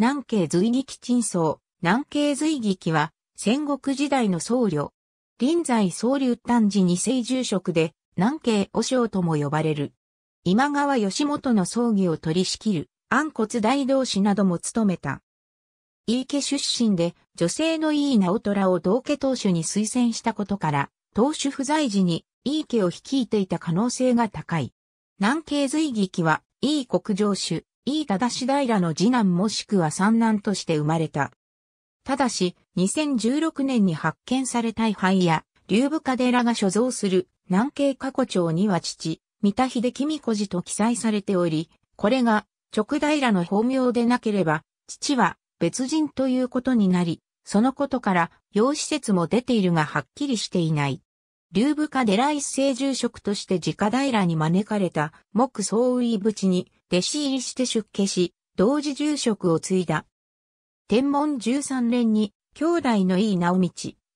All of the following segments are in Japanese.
南京随撃陳僧、南京随撃は、戦国時代の僧侶。臨在僧侶丹寺に聖住職で、南京和尚とも呼ばれる。今川義元の葬儀を取り仕切る、安骨大道士なども務めた。井伊家出身で、女性の井伊直虎を道家当主に推薦したことから、当主不在時に井伊家を率いていた可能性が高い。南京随撃は、伊国上主、飯田田平の次男もしくは三男として生まれた。ただし、2016年に発見された遺灰や、竜部家寺が所蔵する南京過去帳には父、三田秀公子寺と記載されており、これが直平の法名でなければ、父は別人ということになり、そのことから養子説も出ているがはっきりしていない。竜部家寺一世住職として直平に招かれた木総衣淵に弟子入りして出家し、同時住職を継いだ。天文13年に、兄弟の井伊直道、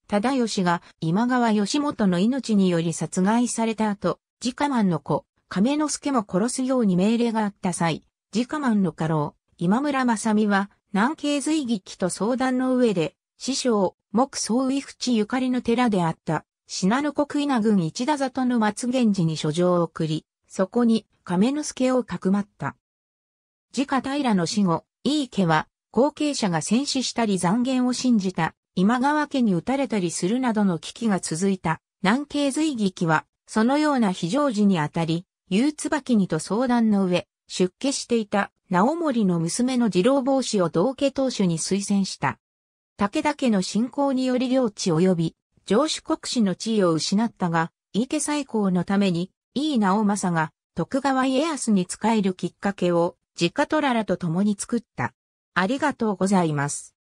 忠義が今川義元の命により殺害された後、自家満の子、亀之助も殺すように命令があった際、自家満の家老、今村正美は、南京随義と相談の上で、師匠、木総伊淵ゆかりの寺であった、信濃国稲郡一田里の松源寺に書状を送り、そこに亀之助をかくまった。自家平の死後、井伊家は後継者が戦死したり残言を信じた、今川家に撃たれたりするなどの危機が続いた、南京随劇は、そのような非常時にあたり、夕椿にと相談の上、出家していた、直盛の娘の次郎帽子を道家当主に推薦した。武田家の信仰により領地及び、上主国士の地位を失ったが、井池再興のために、井伊直政が徳川家康に仕えるきっかけを、自家トララと共に作った。ありがとうございます。